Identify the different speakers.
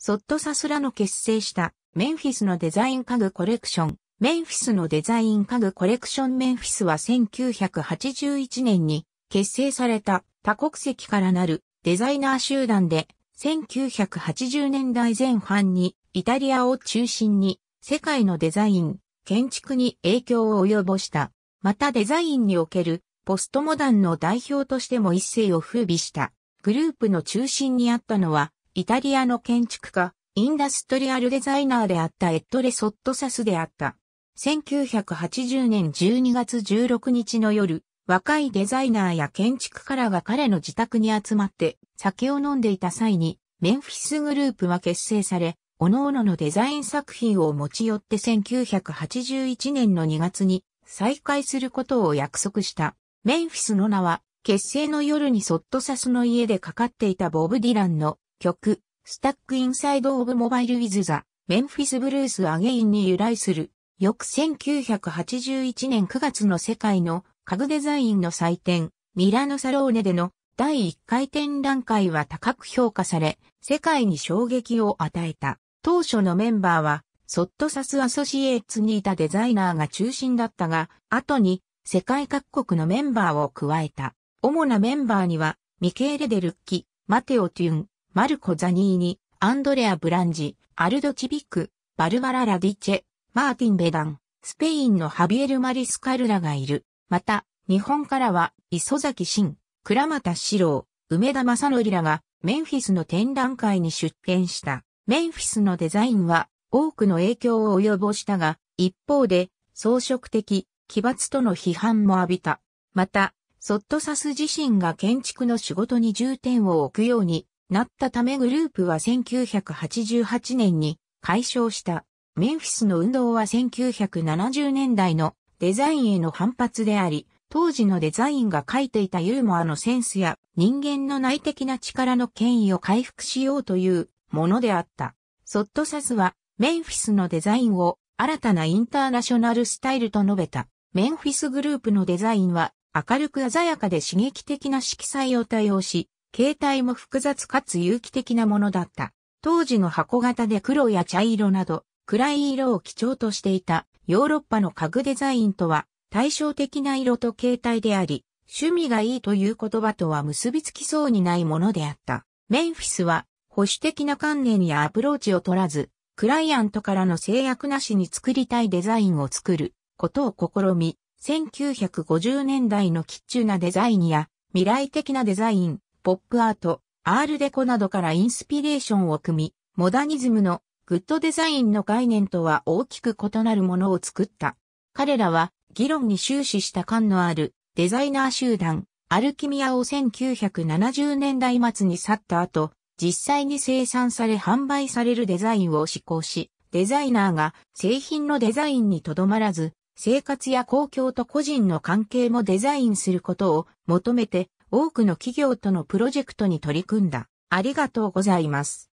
Speaker 1: ソットサスラの結成したメンフィスのデザイン家具コレクション。メンフィスのデザイン家具コレクションメンフィスは1981年に結成された多国籍からなるデザイナー集団で1980年代前半にイタリアを中心に世界のデザイン、建築に影響を及ぼした。またデザインにおけるポストモダンの代表としても一世を風靡したグループの中心にあったのはイタリアの建築家、インダストリアルデザイナーであったエットレ・ソットサスであった。1980年12月16日の夜、若いデザイナーや建築家らが彼の自宅に集まって酒を飲んでいた際に、メンフィスグループは結成され、各々のデザイン作品を持ち寄って1981年の2月に再開することを約束した。メンフィスの名は、結成の夜にそっとサスの家でかかっていたボブ・ディランの曲、スタックインサイドオブモバイルウィズザ、メンフィスブルースアゲインに由来する、翌1981年9月の世界の家具デザインの祭典、ミラノサローネでの第1回展覧会は高く評価され、世界に衝撃を与えた。当初のメンバーは、ソットサスアソシエーツにいたデザイナーが中心だったが、後に世界各国のメンバーを加えた。主なメンバーには、ミケーレ・デルッキ、マテオ・テュン、マルコ・ザニーニ、アンドレア・ブランジ、アルド・チビック、バルバラ・ラディチェ、マーティン・ベダン、スペインのハビエル・マリスカルラがいる。また、日本からは、磯崎慎、倉俣史郎、梅田正則らが、メンフィスの展覧会に出展した。メンフィスのデザインは、多くの影響を及ぼしたが、一方で、装飾的、奇抜との批判も浴びた。また、ソットサス自身が建築の仕事に重点を置くようになったためグループは1988年に解消した。メンフィスの運動は1970年代のデザインへの反発であり、当時のデザインが書いていたユーモアのセンスや人間の内的な力の権威を回復しようというものであった。ソットサスはメンフィスのデザインを新たなインターナショナルスタイルと述べた。メンフィスグループのデザインは明るく鮮やかで刺激的な色彩を多用し、形態も複雑かつ有機的なものだった。当時の箱型で黒や茶色など、暗い色を基調としていたヨーロッパの家具デザインとは対照的な色と形態であり、趣味がいいという言葉とは結びつきそうにないものであった。メンフィスは保守的な観念やアプローチを取らず、クライアントからの制約なしに作りたいデザインを作ることを試み、1950年代のキッチュなデザインや未来的なデザイン、ポップアート、アールデコなどからインスピレーションを組み、モダニズムのグッドデザインの概念とは大きく異なるものを作った。彼らは議論に終始した感のあるデザイナー集団、アルキミアを1970年代末に去った後、実際に生産され販売されるデザインを施行し、デザイナーが製品のデザインにとどまらず、生活や公共と個人の関係もデザインすることを求めて多くの企業とのプロジェクトに取り組んだ。ありがとうございます。